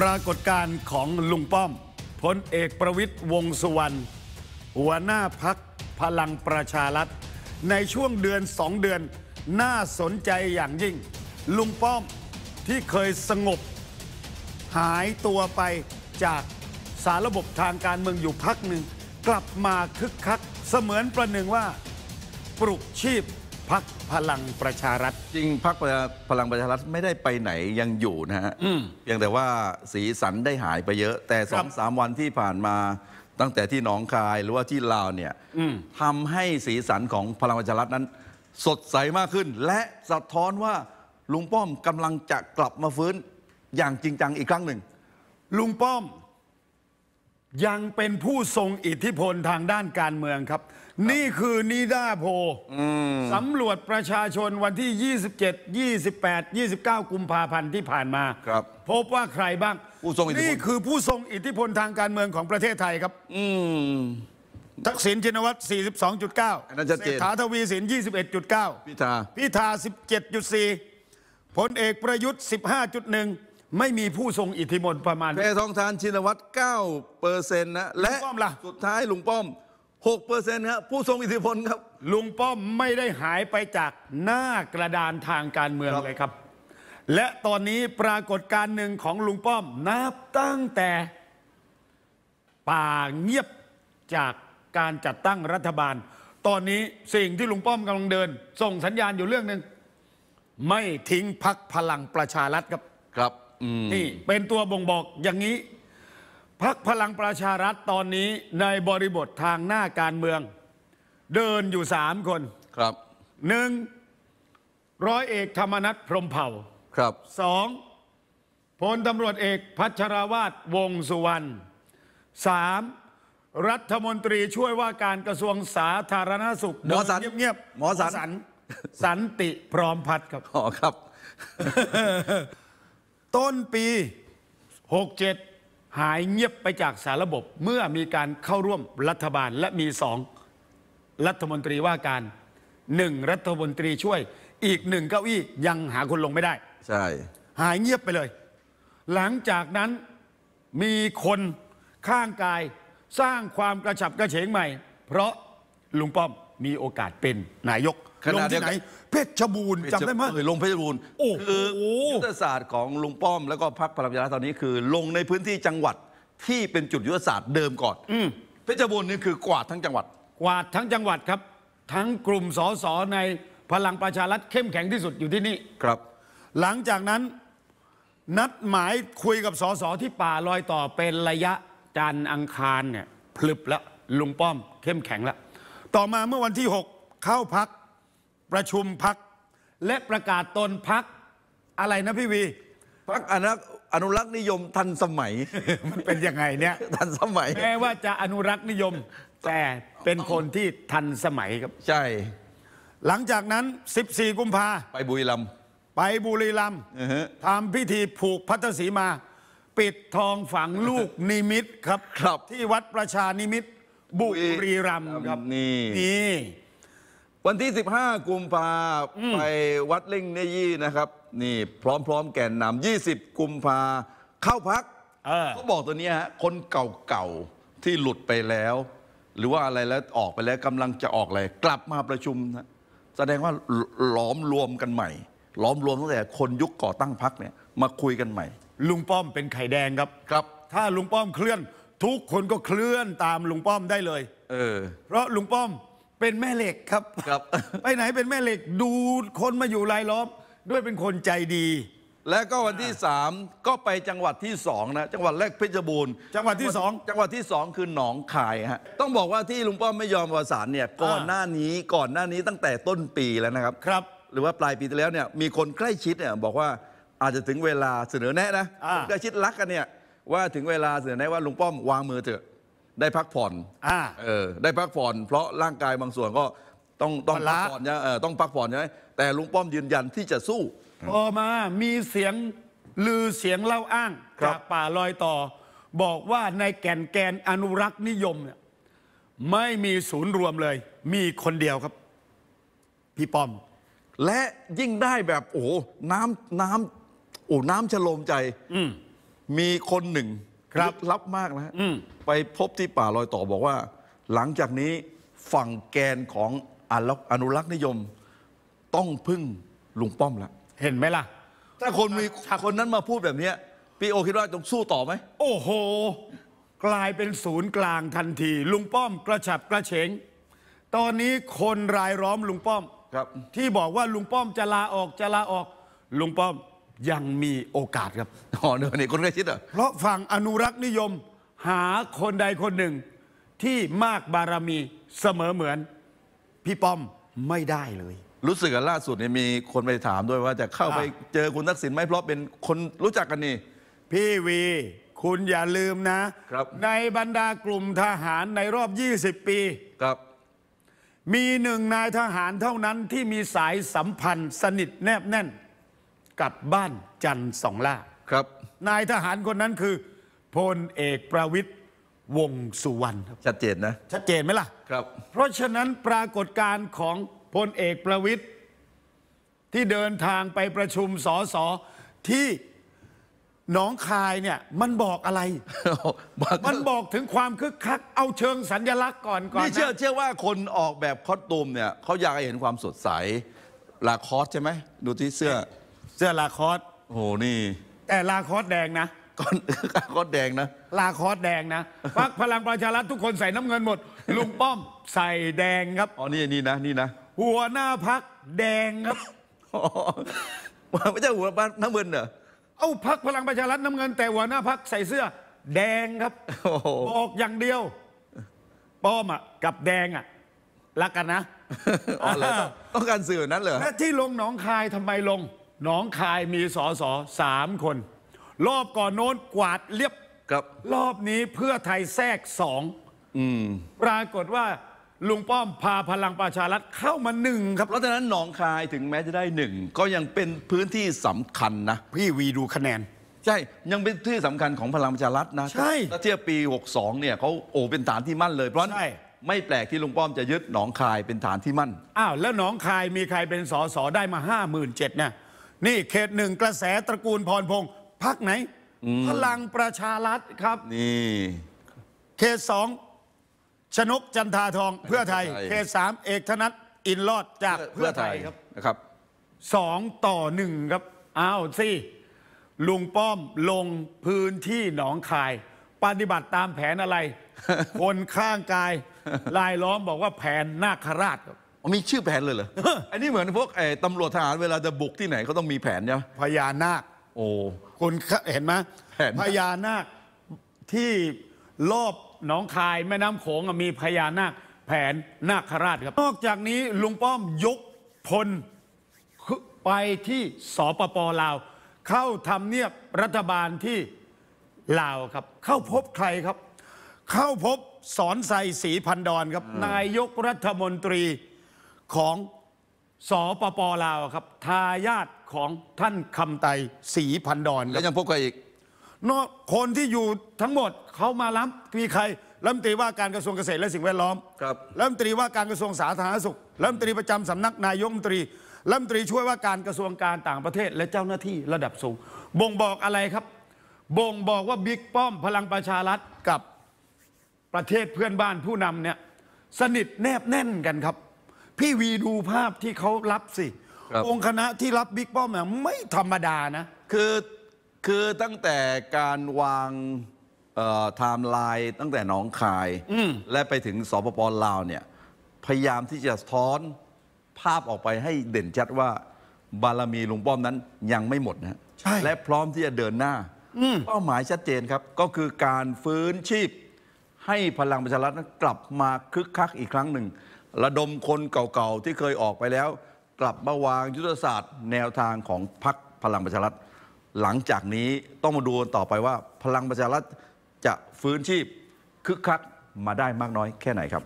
ปรากฏการณ์ของลุงป้อมพลเอกประวิทย์วงสุวรรณหัวหน้าพักพลังประชารัฐในช่วงเดือนสองเดือนน่าสนใจอย่างยิ่ง ลุงป้อมที่เคยสงบหายตัวไปจากสารระบบทางการเมืองอยู่พักหนึ่งกลับมาคึกคัก เสมือนประหนึ่งว่าปลุกชีพพักพลังประชารัฐจริงพักพลังประชารัฐไม่ได้ไปไหนยังอยู่นะฮะเพียงแต่ว่าสีสันได้หายไปเยอะ แต่สองสามวันที่ผ่านมาตั้งแต่ที่หนองคายหรือว่าที่ลาวเนี่ยทำให้สีสันของพลังประชารัฐนั้น สดใสมากขึ้น และสะท้อนว่าลุงป้อมกำลังจะกลับมาฟื้น อย่างจริงจังอีกครั้งหนึ่ง ลุงป้อมยังเป็นผู้ทรงอิทธิพลทางด้านการเมืองครับ นี่คือนีดาโพสำรวจประชาชนวันที่ 27 28 29 กุมภาพันธ์ที่ผ่านมาครับ พบว่าใครบ้างผู้ทรงอิทธิพลนี่คือผู้ทรงอิทธิพลทางการเมืองของประเทศไทยครับทักษิณชินวัตร42.9อศรษฐาทวีสิน 21.9 พิธาพิธา17.4พลเอกประยุทธ์ 15.1ไม่มีผู้ทรงอิทธิพลประมาณแพทองทานชินวัตร9เปอร์เซ็นะ และป้อมล่ะสุดท้ายลุงป้อม6เปอร์เซ็นต์ครับผู้ทรงอิทธิพลครับลุงป้อมไม่ได้หายไปจากหน้ากระดานทางการเมืองเลยครับ และตอนนี้ปรากฏการหนึ่งของลุงป้อม นับตั้งแต่ ป่าเงียบจากการจัดตั้งรัฐบาล ตอนนี้สิ่งที่ลุงป้อมกำลังเดิน ส่งสัญญาณอยู่เรื่องหนึ่งไม่ทิ้งพักพลังประชารัฐครับ ครับนี่เป็นตัวบ่งบอกอย่างนี้พักพลังประชารัฐตอนนี้ในบริบททางหน้าการเมือง เดินอยู่สามคนครับหนึ่ง ร้อยเอกธรรมนัฐพรมเผ่าครับสองพลตำรวจเอกพัชรวาทวงสุวรรณสามรัฐมนตรีช่วยว่าการกระทรวงสาธารณสุขหมอสันเงียบๆหมอสัน สันติพร้อมพัดครับอ๋อครับต้นปี 67 หายเงียบไปจากสารระบบ เมื่อมีการเข้าร่วมรัฐบาล และมีสองรัฐมนตรีว่าการหนึ่งรัฐมนตรีช่วยอีกหนึ่งเก้าอี้ยังหาคนลงไม่ได้ ใช่ หายเงียบไปเลย หลังจากนั้นมีคนข้างกายสร้างความกระฉับกระเฉงใหม่ เพราะลุงป้อมมีโอกาสเป็นนายกขลงณะเดียที่วไหกันเพชรบูรณ์จำได้ไหมเออลงเพชรบูรณ์โอ้โหคือยุทธศาสตร์ของลุงป้อม แล้วก็พรรคพลังประชารัฐตอนนี้คือ ลงในพื้นที่จังหวัดที่เป็นจุดยุทธศาสตร์ เดิมก่อนเพชรบูรณ์นี่คือ กวาดทั้งจังหวัด กวาดทั้งจังหวัดครับ ทั้งกลุ่มสสในพลังประชารัฐเข้มแข็งที่สุดอยู่ที่นี่ครับ หลังจากนั้นนัดหมายคุยกับสสที่ป่าลอยต่อเป็นระยะจันอังคารเนี่ยพลึบแล้วลุงป้อม เข้มแข็งแล้วต่อมาเมื่อวันที่ 6 เข้าพักประชุมพักและประกาศตนพัก อะไรนะพี่วีพักอนุอนุรักษ์นิยมทันสมัยมันเป็นยังไงเนี่ยทันสมัยแม้ว่าจะอนุรักษ์นิยม แต่เป็นคนที่ทันสมัยครับใช่ หลังจากนั้น14กุมภาไปบุรีรัมย์ไปบุรีรัมย์ทำพิธีผูกพัทศีมา ปิดทองฝังลูกนิมิตครับครับที่วัดประชานิมิตบุรีรัมย์ครับนี่นี่วันที่ 15 กุมภาไปวัดเล่งเนยี่นะครับ นี่พร้อมๆแก่นนำ20 กุมภาเข้าพักเขาบอกตัวนี้ฮะคนเก่าๆที่หลุดไปแล้ว หรือว่าอะไรแล้วออกไปแล้วกำลังจะออกอะไรกลับมาประชุมนะแสดงว่าล้อมรวมกันใหม่ ล้อมรวมตั้งแต่คนยุคก่อตั้งพักเนี่ยมาคุยกันใหม่ ลุงป้อมเป็นไข่แดงครับ ครับ ถ้าลุงป้อมเคลื่อน ทุกคนก็เคลื่อนตามลุงป้อมได้เลย เออเพราะลุงป้อมเป็นแม่เหล็กครับครับ ไปไหนเป็นแม่เหล็กดูคนมาอยู่รายล้อมด้วยเป็นคนใจดี และก็วันที่ 3 ก็ไปจังหวัดที่ 2 นะ จังหวัดแรกเพชรบูรณ์จังหวัดที่สองจังหวัดที่ 2 คือหนองคายฮะต้องบอกว่าที่ลุงป้อมไม่ยอมประสานเนี่ยก่อนหน้านี้ก่อนหน้านี้ตั้งแต่ต้นปีแล้วนะครับครับ หรือว่าปลายปีที่แล้วเนี่ยมีคนใกล้ชิดเนี่ยบอกว่าอาจจะถึงเวลาเสนอแนะนะใกล้ชิดรักกันเนี่ยว่าถึงเวลาเสนอแนะว่าลุงป้อมวางมือเถอะได้พักผ่อน อ่า เออ ได้พักผ่อน เพราะร่างกายบางส่วนก็ต้องต้องพักผ่อนนยเออ ต้องพักผ่อนใช่ไหมแต่ลุงป้อมยืนยันที่จะสู้ พอมา มีเสียงลือเสียงเล่าอ้างจากป่าลอยต่อ บอกว่าในแก่น แกนอนุรักษ์นิยมเนี่ย ไม่มีศูนย์รวมเลย มีคนเดียวครับ พี่ป้อม และยิ่งได้แบบ โอ้น้ำน้ำโอ้ น้ำชะโลมใจ มีคนหนึ่งครับลับมากนะไปพบที่ป่าลอยต่อบอกว่า หลังจากนี้ฝั่งแกนของอนุรักษ์นิยม ต้องพึ่งลุงป้อมละ เห็นไหมล่ะถ้าคนมีคนนั้นมาพูดแบบนี้พี่โอคิดว่าต้องสู้ต่อไหมโอ้โห กลายเป็นศูนย์กลางทันที ลุงป้อม กระฉับกระเฉง ตอนนี้คนรายล้อมลุงป้อมที่บอกว่าลุงป้อมจะลาออกจะลาออก ลุงป้อมยังมีโอกาสครับ อ๋อเนี่ยคนใกล้ชิดเหรอ เพราะฝั่งอนุรักษ์นิยม หาคนใดคนหนึ่ง ที่มากบารมีเสมอเหมือน พี่ป้อมไม่ได้เลย รู้สึกล่าสุดเนี่ยมีคนไปถามด้วยว่า จะเข้าไปเจอคุณทักษิณไหมเพราะเป็นคนรู้จักกันนี่ พี่วี คุณอย่าลืมนะครับในบรรดากลุ่มทหารในรอบ 20 ปี ครับ มีหนึ่งนายทหารเท่านั้นที่มีสายสัมพันธ์ สนิทแนบแน่นกลับบ้านจันสองล่าครับ นายทหารคนนั้นคือพลเอกประวิตย์วงสุวรรณชัดเจนนะ ชัดเจนไหมล่ะ ครับ เพราะฉะนั้นปรากฏการณ์ของพลเอกประวิตย์ที่เดินทางไปประชุมสสที่ หนองคายเนี่ย มันบอกอะไร มันบอกถึงความคึกคักเอาเชิงสัญลักษณ์ก่อนก่อนนี่เชื่อนะเชื่อว่าคนออกแบบคอสตูมเนี่ยเขาอยากเห็นความสดใสลาคอสใช่ไหมดูที่เสื้อเสื้อลาคอสโอ้โหนี่ แต่ลาคอสแดงนะ ก่อนลาคอสแดงนะ ลาคอสแดงนะพักพลังประชารัฐทุกคนใส่น้ำเงินหมด ลุงป้อมใส่แดงครับ อ๋อนี่นี่นะ นี่นะหัวหน้าพักแดงครับ อ๋อไม่ใช่หัวน้านน้ำเงินเหรอ เอ้าพักพลังประชารัฐน้ำเงิน แต่หัวหน้าพักใส่เสื้อแดงครับบอกอย่างเดียว ป้อมอ่ะกับแดงอ่ะรักกันนะอ๋อเหรอต้องการสื่อนั้นเหรอที่ลงหนองคายทำไมลงหนองคายมีสอสอสามคน รอบ ก่อนโน้นกวาดเรียบครับ รอบนี้เพื่อไทยแทรกสองปรากฏว่าลุงป้อมพาพลังประชารัฐเข้ามาหนึ่งครับเพราะฉะนั้นหนองคายถึงแม้จะได้หนึ่งก็ยังเป็นพื้นที่สำคัญนะพี่วีดูคะแนน ใช่ยังเป็นที่สำคัญของพลังประชารัฐนะใช่ถ้าเทียบปี62เนี่ยเขาโอ้เป็นฐานที่มั่น เลยเพราะใช่ไม่แปลกที่ลุงป้อมจะยึดหนองคายเป็นฐานที่มั่นอ้าวแล้วหนองคายมีใครเป็นสอสอได้มาห้าหมื่นเจ็ดเนี่ยนี่ เขตหนึ่งกระแสตระกูลพรพงศ์พักไหน พลังประชารัฐครับนี่เขตสองชนกจันทาทองเพื่อไทย เขตสามเอกธนัทอินลอดจากเพื่อไทยครับนะครับสองต่อหนึ่งครับ อ้าวสิลุงป้อมลงพื้นที่หนองคายปฏิบัติตามแผนอะไรคนข้างกาย ลายล้อมบอกว่าแผนนาคราชครับมีชื่อแผนเลยเหรอ อันนี้เหมือนพวกไอ้ตำรวจทหารเวลาจะบุกที่ไหนเขาต้องมีแผนใช่ไหมพญานาค โอ้คุณเห็นไหมนพญานาคที่รอบ หนองคายแม่น้ำโขงมีพญานาคแผนนาคราชครับ นอกจากนี้ลุงป้อม ยก พลไปที่สปปลาว เข้าทำเนียบรัฐบาลที่ ลาวครับ เข้าพบใครครับ เข้าพบสอนใส่สีพันดอนครับ นายกรัฐมนตรีของสปปลาวครับทายาทของท่านคำไตสีพันดอน แล้วยังพบกันอีก นอกคนที่อยู่ทั้งหมดเขามาล้ามีใครรัฐมนตรีว่าการกระทรวงเกษตรและสิ่งแวดล้อมครับรัฐมนตรีว่าการกระทรวงสาธารณสุขรัฐมนตรีประจำสำนักนายกรัฐมนตรีรัฐมนตรีช่วยว่าการกระทรวงการต่างประเทศและเจ้าหน้าที่ระดับสูง บ่งบอกอะไรครับ บ่งบอกว่าบิ๊กป้อมพลังประชารัฐกับประเทศเพื่อนบ้านผู้นำเนี่ยสนิทแนบแน่นกันครับพี่วีดูภาพที่เขารับสิบองค์คณะที่รับบิ๊กป้อมเนี่ยไม่ธรรมดานะคือคือตั้งแต่การวางไทม์ไลน์ ตั้งแต่หนองคาย และไปถึงสปปลาวเนี่ย พยายามที่จะสะท้อน ภาพออกไปให้เด่นชัดว่า บารมีลุงป้อมนั้นยังไม่หมดนะใช่และพร้อมที่จะเดินหน้าเป้าหมายชัดเจนครับ ก็คือการฟื้นชีพ ให้พลังประชารัฐกลับมาคึกคักอีกครั้งหนึ่งระดมคนเก่าๆ ที่เคยออกไปแล้วกลับมาวางยุทธศาสตร์แนวทางของพรรคพลังประชารัฐหลังจากนี้ต้องมาดูต่อไปว่าพลังประชารัฐจะฟื้นชีพ คึกคักมาได้มากน้อยแค่ไหนครับ